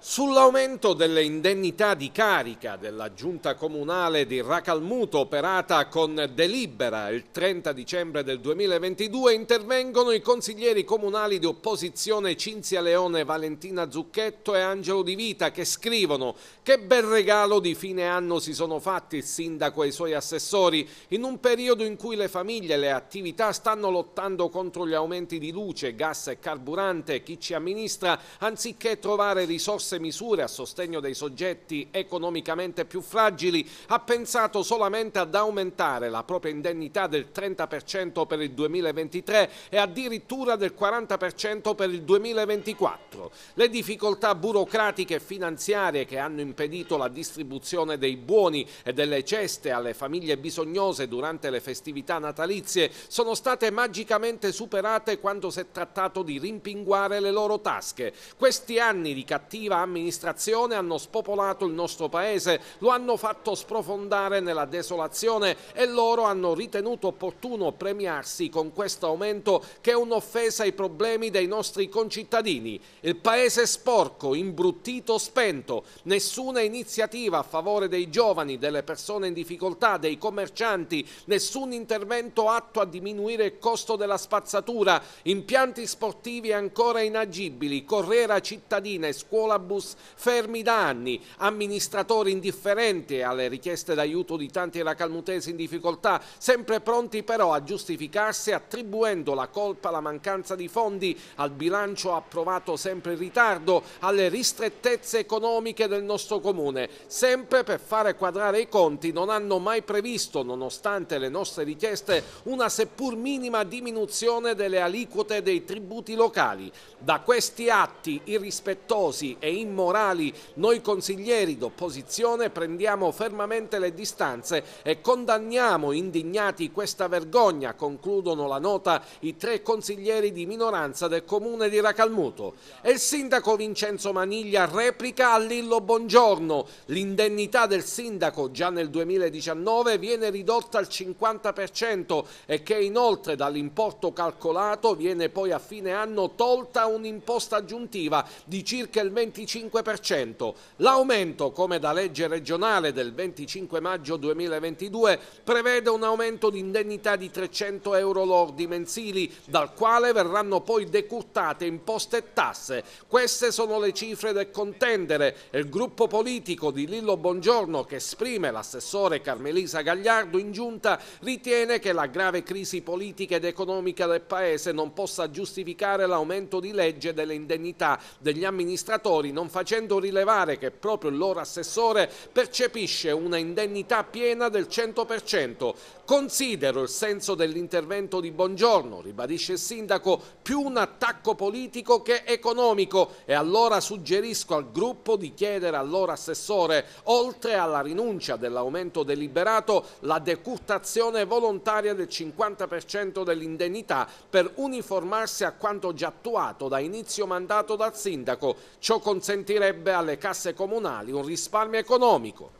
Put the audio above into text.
Sull'aumento delle indennità di carica della giunta comunale di Racalmuto operata con delibera il 30 dicembre del 2022 intervengono i consiglieri comunali di opposizione Cinzia Leone, Valentina Zucchetto e Angelo Di Vita che scrivono che bel regalo di fine anno si sono fatti il sindaco e i suoi assessori in un periodo in cui le famiglie e le attività stanno lottando contro gli aumenti di luce, gas e carburante. Chi ci amministra anziché trovare risorse diverse misure a sostegno dei soggetti economicamente più fragili, ha pensato solamente ad aumentare la propria indennità del 30% per il 2023 e addirittura del 40% per il 2024. Le difficoltà burocratiche e finanziarie che hanno impedito la distribuzione dei buoni e delle ceste alle famiglie bisognose durante le festività natalizie sono state magicamente superate quando si è trattato di rimpinguare le loro tasche. Questi anni di cattiva amministrazione hanno spopolato il nostro paese, lo hanno fatto sprofondare nella desolazione e loro hanno ritenuto opportuno premiarsi con questo aumento che è un'offesa ai problemi dei nostri concittadini. Il paese è sporco, imbruttito, spento, nessuna iniziativa a favore dei giovani, delle persone in difficoltà, dei commercianti, nessun intervento atto a diminuire il costo della spazzatura, impianti sportivi ancora inagibili, corriera cittadina e scuola autobus fermi da anni, amministratori indifferenti alle richieste d'aiuto di tanti racalmutesi in difficoltà, sempre pronti però a giustificarsi attribuendo la colpa alla mancanza di fondi, al bilancio approvato sempre in ritardo, alle ristrettezze economiche del nostro comune. Sempre per fare quadrare i conti non hanno mai previsto, nonostante le nostre richieste, una seppur minima diminuzione delle aliquote dei tributi locali. Da questi atti irrispettosi e immorali. Noi consiglieri d'opposizione prendiamo fermamente le distanze e condanniamo indignati questa vergogna, concludono la nota i tre consiglieri di minoranza del comune di Racalmuto. E il sindaco Vincenzo Maniglia replica a Lillo Buongiorno. L'indennità del sindaco già nel 2019 viene ridotta al 50% e che inoltre dall'importo calcolato viene poi a fine anno tolta un'imposta aggiuntiva di circa il 25% 25%. L'aumento, come da legge regionale del 25 maggio 2022, prevede un aumento di indennità di 300 euro lordi mensili, dal quale verranno poi decurtate imposte e tasse. Queste sono le cifre del contendere e il gruppo politico di Lillo Bongiorno, che esprime l'assessore Carmelisa Gagliardo in giunta, ritiene che la grave crisi politica ed economica del Paese non possa giustificare l'aumento di legge delle indennità degli amministratori non facendo rilevare che proprio il loro assessore percepisce una indennità piena del 100%, Considero il senso dell'intervento di Buongiorno, ribadisce il sindaco, più un attacco politico che economico e allora suggerisco al gruppo di chiedere al loro assessore, oltre alla rinuncia dell'aumento deliberato, la decurtazione volontaria del 50% dell'indennità per uniformarsi a quanto già attuato da inizio mandato dal sindaco. Ciò consentirebbe alle casse comunali un risparmio economico.